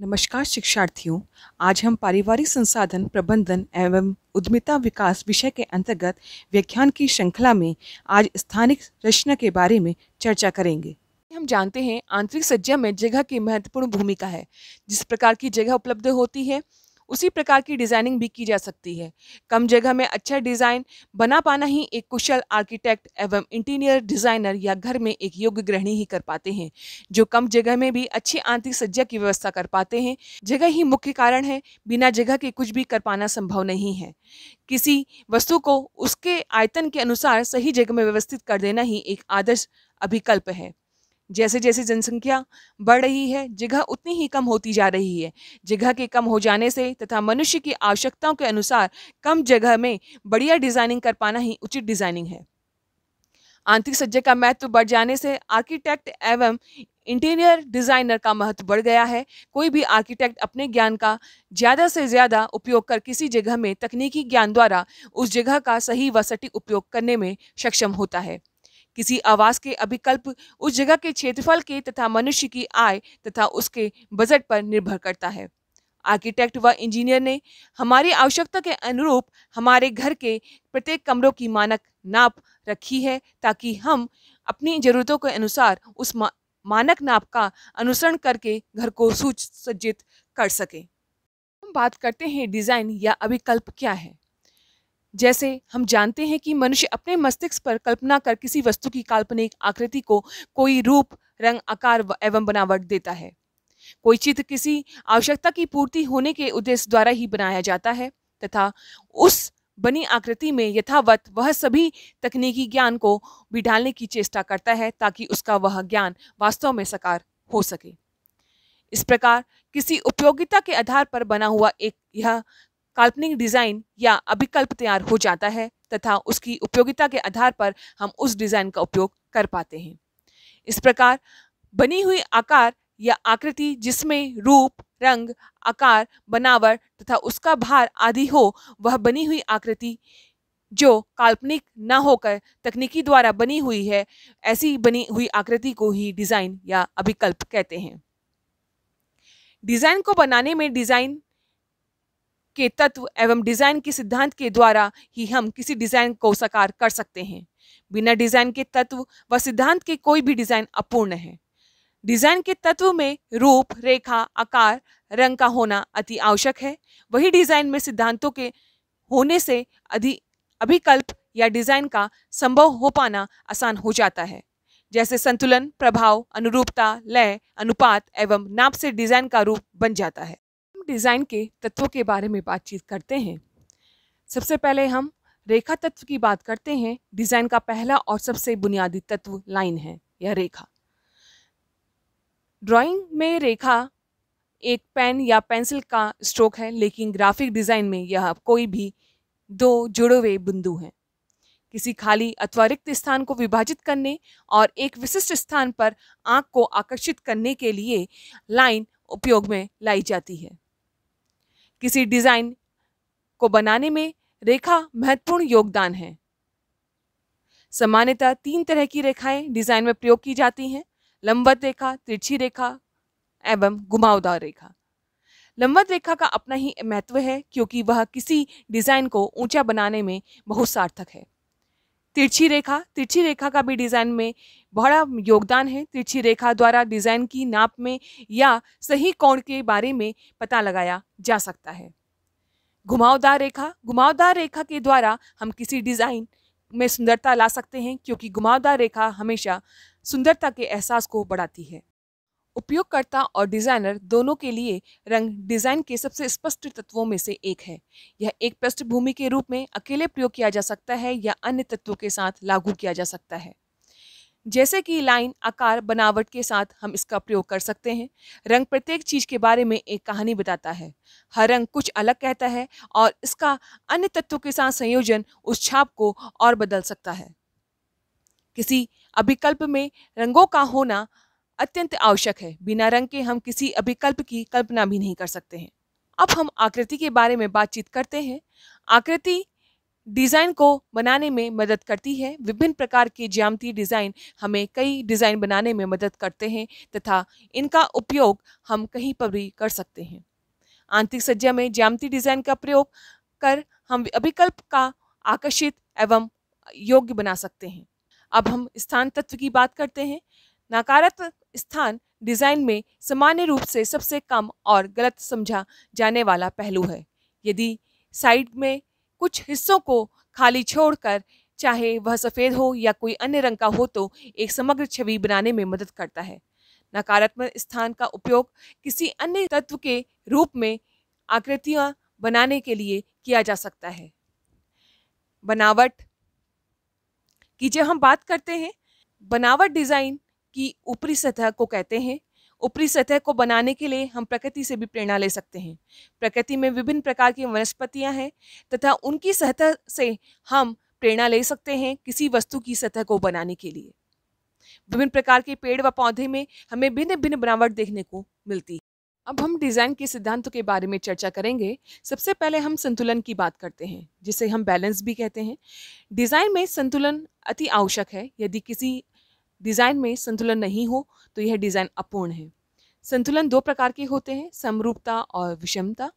नमस्कार शिक्षार्थियों आज हम पारिवारिक संसाधन प्रबंधन एवं उद्यमिता विकास विषय के अंतर्गत व्याख्यान की श्रृंखला में आज स्थानिक रचना के बारे में चर्चा करेंगे हम जानते हैं आंतरिक सज्जा में जगह की महत्वपूर्ण भूमिका है जिस प्रकार की जगह उपलब्ध होती है उसी प्रकार की डिज़ाइनिंग भी की जा सकती है कम जगह में अच्छा डिज़ाइन बना पाना ही एक कुशल आर्किटेक्ट एवं इंटीरियर डिज़ाइनर या घर में एक योग्य गृहिणी ही कर पाते हैं जो कम जगह में भी अच्छी आंतरिक सज्जा की व्यवस्था कर पाते हैं जगह ही मुख्य कारण है बिना जगह के कुछ भी कर पाना संभव नहीं है किसी वस्तु को उसके आयतन के अनुसार सही जगह में व्यवस्थित कर देना ही एक आदर्श अभिकल्प है जैसे जैसे जनसंख्या बढ़ रही है जगह उतनी ही कम होती जा रही है जगह के कम हो जाने से तथा मनुष्य की आवश्यकताओं के अनुसार कम जगह में बढ़िया डिज़ाइनिंग कर पाना ही उचित डिज़ाइनिंग है आंतरिक सज्जा का महत्व बढ़ जाने से आर्किटेक्ट एवं इंटीरियर डिज़ाइनर का महत्व बढ़ गया है कोई भी आर्किटेक्ट अपने ज्ञान का ज़्यादा से ज़्यादा उपयोग कर किसी जगह में तकनीकी ज्ञान द्वारा उस जगह का सही व सटीक उपयोग करने में सक्षम होता है किसी आवास के अभिकल्प उस जगह के क्षेत्रफल के तथा मनुष्य की आय तथा उसके बजट पर निर्भर करता है आर्किटेक्ट व इंजीनियर ने हमारी आवश्यकता के अनुरूप हमारे घर के प्रत्येक कमरों की मानक नाप रखी है ताकि हम अपनी ज़रूरतों के अनुसार उस मानक नाप का अनुसरण करके घर को सुसज्जित कर सकें हम बात करते हैं डिज़ाइन या अभिकल्प क्या है जैसे हम जानते हैं कि मनुष्य अपने मस्तिष्क पर कल्पना कर किसी वस्तु की काल्पनिक आकृति को कोई रूप रंग आकार एवं बनावट देता है कोई चित्र किसी आवश्यकता की पूर्ति होने के उद्देश्य द्वारा ही बनाया जाता है तथा उस बनी आकृति में यथावत वह सभी तकनीकी ज्ञान को भी ढालने की चेष्टा करता है ताकि उसका वह ज्ञान वास्तव में साकार हो सके इस प्रकार किसी उपयोगिता के आधार पर बना हुआ एक यह काल्पनिक डिज़ाइन या अभिकल्प तैयार हो जाता है तथा उसकी उपयोगिता के आधार पर हम उस डिज़ाइन का उपयोग कर पाते हैं इस प्रकार बनी हुई आकार या आकृति जिसमें रूप रंग आकार बनावट तथा उसका भार आदि हो वह बनी हुई आकृति जो काल्पनिक न होकर तकनीकी द्वारा बनी हुई है ऐसी बनी हुई आकृति को ही डिज़ाइन या अभिकल्प कहते हैं डिज़ाइन को बनाने में डिज़ाइन के तत्व एवं डिज़ाइन के सिद्धांत के द्वारा ही हम किसी डिज़ाइन को साकार कर सकते हैं बिना डिज़ाइन के तत्व व सिद्धांत के कोई भी डिज़ाइन अपूर्ण है डिज़ाइन के तत्व में रूप रेखा आकार रंग का होना अति आवश्यक है वही डिज़ाइन में सिद्धांतों के होने से अधि अभिकल्प या डिज़ाइन का संभव हो पाना आसान हो जाता है जैसे संतुलन प्रभाव अनुरूपता लय अनुपात एवं नाप से डिज़ाइन का रूप बन जाता है डिज़ाइन के तत्वों के बारे में बातचीत करते हैं सबसे पहले हम रेखा तत्व की बात करते हैं डिज़ाइन का पहला और सबसे बुनियादी तत्व लाइन है या रेखा ड्राइंग में रेखा एक पेन या पेंसिल का स्ट्रोक है लेकिन ग्राफिक डिज़ाइन में यह कोई भी दो जुड़े हुए बिंदु हैं किसी खाली अथवा रिक्त स्थान को विभाजित करने और एक विशिष्ट स्थान पर आंख को आकर्षित करने के लिए लाइन उपयोग में लाई जाती है किसी डिज़ाइन को बनाने में रेखा महत्वपूर्ण योगदान है सामान्यतः तीन तरह की रेखाएं डिज़ाइन में प्रयोग की जाती हैं लंबवत रेखा तिरछी रेखा एवं घुमावदार रेखा लंबवत रेखा का अपना ही महत्व है क्योंकि वह किसी डिज़ाइन को ऊंचा बनाने में बहुत सार्थक है तिरछी रेखा तिरछी रेखा का भी डिज़ाइन में बड़ा योगदान है तिरछी रेखा द्वारा डिज़ाइन की नाप में या सही कोण के बारे में पता लगाया जा सकता है घुमावदार रेखा घुमावदार रेखा के द्वारा हम किसी डिज़ाइन में सुंदरता ला सकते हैं क्योंकि घुमावदार रेखा हमेशा सुंदरता के एहसास को बढ़ाती है उपयोगकर्ता और डिज़ाइनर दोनों के लिए रंग डिज़ाइन के सबसे स्पष्ट तत्वों में से एक है यह एक पृष्ठभूमि के रूप में अकेले प्रयोग किया जा सकता है या अन्य तत्वों के साथ लागू किया जा सकता है जैसे कि लाइन आकार बनावट के साथ हम इसका प्रयोग कर सकते हैं रंग प्रत्येक चीज़ के बारे में एक कहानी बताता है हर रंग कुछ अलग कहता है और इसका अन्य तत्वों के साथ संयोजन उस छाप को और बदल सकता है किसी अभिकल्प में रंगों का होना अत्यंत आवश्यक है बिना रंग के हम किसी अभिकल्प की कल्पना भी नहीं कर सकते हैं अब हम आकृति के बारे में बातचीत करते हैं आकृति डिज़ाइन को बनाने में मदद करती है विभिन्न प्रकार के ज्यामती डिज़ाइन हमें कई डिज़ाइन बनाने में मदद करते हैं तथा इनका उपयोग हम कहीं पर भी कर सकते हैं आंतरिक सज्जा में ज्यामती डिज़ाइन का प्रयोग कर हम अभिकल्प का आकर्षित एवं योग्य बना सकते हैं अब हम स्थान तत्व की बात करते हैं नकारात्मक स्थान डिजाइन में सामान्य रूप से सबसे कम और गलत समझा जाने वाला पहलू है यदि साइड में कुछ हिस्सों को खाली छोड़कर चाहे वह सफ़ेद हो या कोई अन्य रंग का हो तो एक समग्र छवि बनाने में मदद करता है नकारात्मक स्थान का उपयोग किसी अन्य तत्व के रूप में आकृतियाँ बनाने के लिए किया जा सकता है बनावट की जब हम बात करते हैं बनावट डिज़ाइन की ऊपरी सतह को कहते हैं ऊपरी सतह को बनाने के लिए हम प्रकृति से भी प्रेरणा ले सकते हैं प्रकृति में विभिन्न प्रकार की वनस्पतियाँ हैं तथा उनकी सतह से हम प्रेरणा ले सकते हैं किसी वस्तु की सतह को बनाने के लिए विभिन्न प्रकार के पेड़ व पौधे में हमें भिन्न भिन्न बनावट देखने को मिलती है अब हम डिज़ाइन के सिद्धांतों के बारे में चर्चा करेंगे सबसे पहले हम संतुलन की बात करते हैं जिसे हम बैलेंस भी कहते हैं डिज़ाइन में संतुलन अति आवश्यक है यदि किसी डिज़ाइन में संतुलन नहीं हो तो यह डिज़ाइन अपूर्ण है संतुलन दो प्रकार के होते हैं समरूपता और विषमता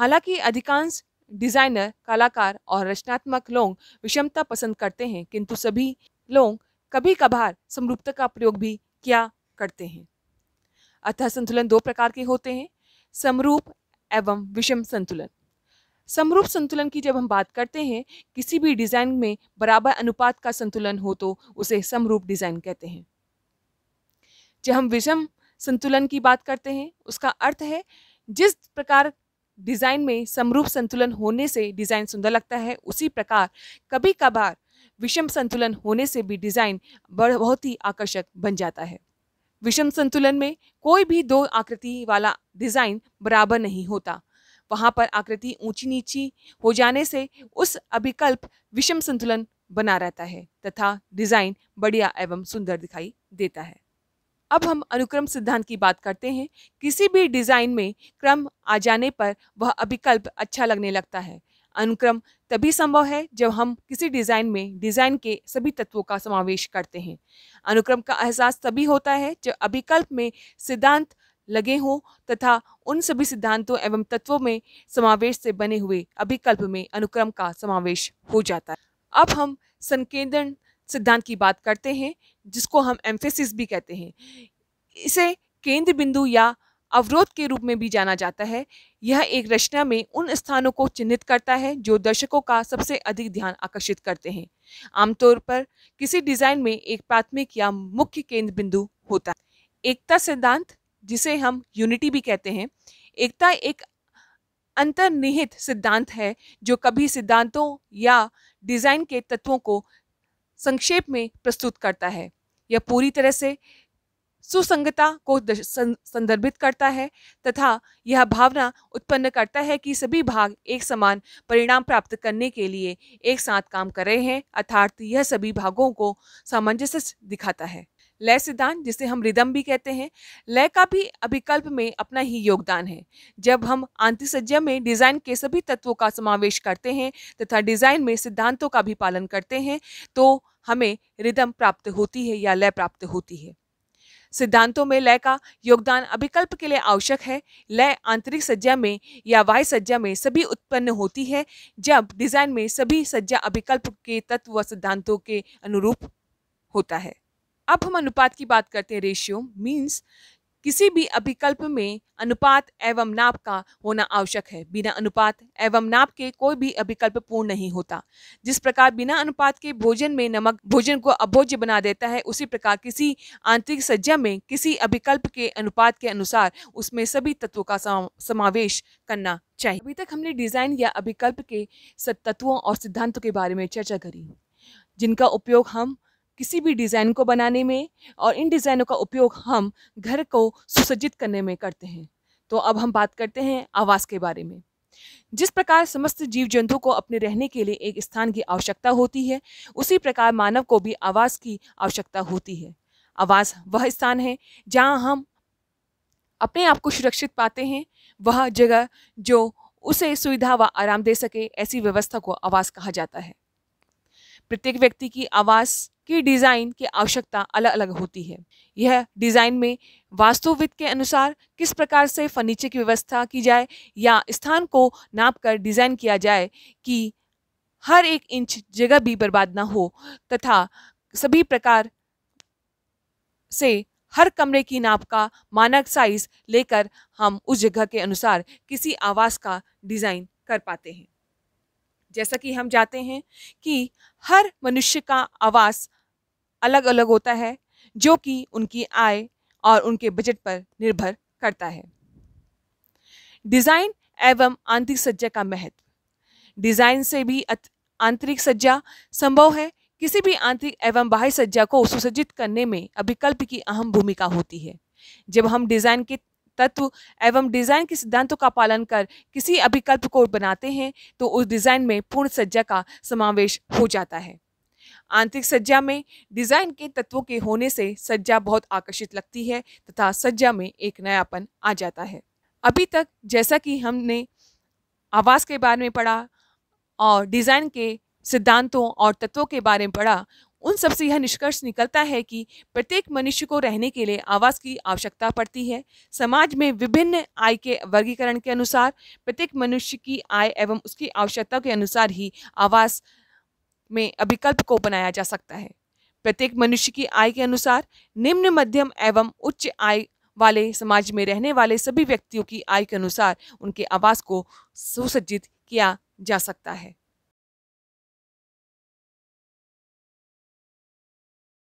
हालांकि अधिकांश डिज़ाइनर कलाकार और रचनात्मक लोग विषमता पसंद करते हैं किंतु सभी लोग कभी कभार समरूपता का प्रयोग भी किया करते हैं अतः संतुलन दो प्रकार के होते हैं समरूप एवं विषम संतुलन समरूप संतुलन की जब हम बात करते हैं किसी भी डिज़ाइन में बराबर अनुपात का संतुलन हो तो उसे समरूप डिज़ाइन कहते हैं जब हम विषम संतुलन की बात करते हैं उसका अर्थ है जिस प्रकार डिज़ाइन में समरूप संतुलन होने से डिज़ाइन सुंदर लगता है उसी प्रकार कभी कभार विषम संतुलन होने से भी डिज़ाइन बहुत ही आकर्षक बन जाता है विषम संतुलन में कोई भी दो आकृति वाला डिज़ाइन बराबर नहीं होता वहाँ पर आकृति ऊंची नीची हो जाने से उस अभिकल्प विषम संतुलन बना रहता है तथा डिज़ाइन बढ़िया एवं सुंदर दिखाई देता है अब हम अनुक्रम सिद्धांत की बात करते हैं किसी भी डिज़ाइन में क्रम आ जाने पर वह अभिकल्प अच्छा लगने लगता है अनुक्रम तभी संभव है जब हम किसी डिज़ाइन में डिज़ाइन के सभी तत्वों का समावेश करते हैं अनुक्रम का एहसास तभी होता है जब अभिकल्प में सिद्धांत लगे हों तथा उन सभी सिद्धांतों एवं तत्वों में समावेश से बने हुए अभिकल्प में अनुक्रम का समावेश हो जाता है अब हम संकेंद्रण सिद्धांत की बात करते हैं जिसको हम एम्फेसिस भी कहते हैं इसे केंद्र बिंदु या अवरोध के रूप में भी जाना जाता है यह एक रचना में उन स्थानों को चिन्हित करता है जो दर्शकों का सबसे अधिक ध्यान आकर्षित करते हैं आमतौर पर किसी डिजाइन में एक प्राथमिक या मुख्य केंद्र बिंदु होता है एकता सिद्धांत जिसे हम यूनिटी भी कहते हैं एकता एक अंतर्निहित सिद्धांत है जो कभी सिद्धांतों या डिज़ाइन के तत्वों को संक्षेप में प्रस्तुत करता है यह पूरी तरह से सुसंगता को संदर्भित करता है तथा यह भावना उत्पन्न करता है कि सभी भाग एक समान परिणाम प्राप्त करने के लिए एक साथ काम कर रहे हैं अर्थात यह सभी भागों को सामंजस्य दिखाता है लय सिद्धांत जिसे हम रिदम भी कहते हैं लय का भी अभिकल्प में अपना ही योगदान है जब हम आंतिसज्जा में डिज़ाइन के सभी तत्वों का समावेश करते हैं तथा डिज़ाइन में सिद्धांतों का भी पालन करते हैं तो हमें रिदम प्राप्त होती है या लय प्राप्त होती है सिद्धांतों में लय का योगदान अभिकल्प के लिए आवश्यक है लय आंतरिक सज्जा में या वाय सज्जा में सभी उत्पन्न होती है जब डिज़ाइन में सभी सज्जा अभिकल्प के तत्व व सिद्धांतों के अनुरूप होता है अब हम अनुपात की बात करते हैं रेशियो मीन्स किसी भी अभिकल्प में अनुपात एवं नाप का होना आवश्यक है बिना अनुपात एवं नाप के कोई भी अभिकल्प पूर्ण नहीं होता जिस प्रकार बिना अनुपात के भोजन में नमक भोजन को अभोज्य बना देता है उसी प्रकार किसी आंतरिक सज्जा में किसी अभिकल्प के अनुपात के अनुसार उसमें सभी तत्वों का समावेश करना चाहिए अभी तक हमने डिज़ाइन या अभिकल्प के तत्वों और सिद्धांतों के बारे में चर्चा करी जिनका उपयोग हम किसी भी डिज़ाइन को बनाने में और इन डिज़ाइनों का उपयोग हम घर को सुसज्जित करने में करते हैं तो अब हम बात करते हैं आवास के बारे में जिस प्रकार समस्त जीव जंतु को अपने रहने के लिए एक स्थान की आवश्यकता होती है उसी प्रकार मानव को भी आवास की आवश्यकता होती है आवास वह स्थान है जहाँ हम अपने आप को सुरक्षित पाते हैं वह जगह जो उसे सुविधा व आराम दे सके ऐसी व्यवस्था को आवास कहा जाता है प्रत्येक व्यक्ति की आवास की डिज़ाइन की आवश्यकता अलग अलग होती है यह डिज़ाइन में वास्तुविद के अनुसार किस प्रकार से फर्नीचर की व्यवस्था की जाए या स्थान को नाप कर डिज़ाइन किया जाए कि हर एक इंच जगह भी बर्बाद ना हो तथा सभी प्रकार से हर कमरे की नाप का मानक साइज लेकर हम उस जगह के अनुसार किसी आवास का डिज़ाइन कर पाते हैं जैसा कि हम जाते हैं कि हर मनुष्य का आवास अलग अलग होता है जो कि उनकी आय और उनके बजट पर निर्भर करता है डिज़ाइन एवं आंतरिक सज्जा का महत्व डिज़ाइन से भी आंतरिक सज्जा संभव है किसी भी आंतरिक एवं बाह्य सज्जा को सुसज्जित करने में अभिकल्प की अहम भूमिका होती है जब हम डिज़ाइन के तत्व एवं डिज़ाइन के सिद्धांतों का पालन कर किसी अभिकल्प को बनाते हैं तो उस डिज़ाइन में पूर्ण सज्जा का समावेश हो जाता है आंतरिक सज्जा में डिज़ाइन के तत्वों के होने से सज्जा बहुत आकर्षित लगती है तथा सज्जा में एक नयापन आ जाता है अभी तक जैसा कि हमने आवास के बारे में पढ़ा और डिज़ाइन के सिद्धांतों और तत्वों के बारे में पढ़ा उन सबसे यह निष्कर्ष निकलता है कि प्रत्येक मनुष्य को रहने के लिए आवास की आवश्यकता पड़ती है समाज में विभिन्न आय के वर्गीकरण के अनुसार प्रत्येक मनुष्य की आय एवं उसकी आवश्यकता के अनुसार ही आवास में अभिकल्प को बनाया जा सकता है प्रत्येक मनुष्य की आय के अनुसार निम्न मध्यम एवं उच्च आय वाले समाज में रहने वाले सभी व्यक्तियों की आय के अनुसार उनके आवास को सुसज्जित किया जा सकता है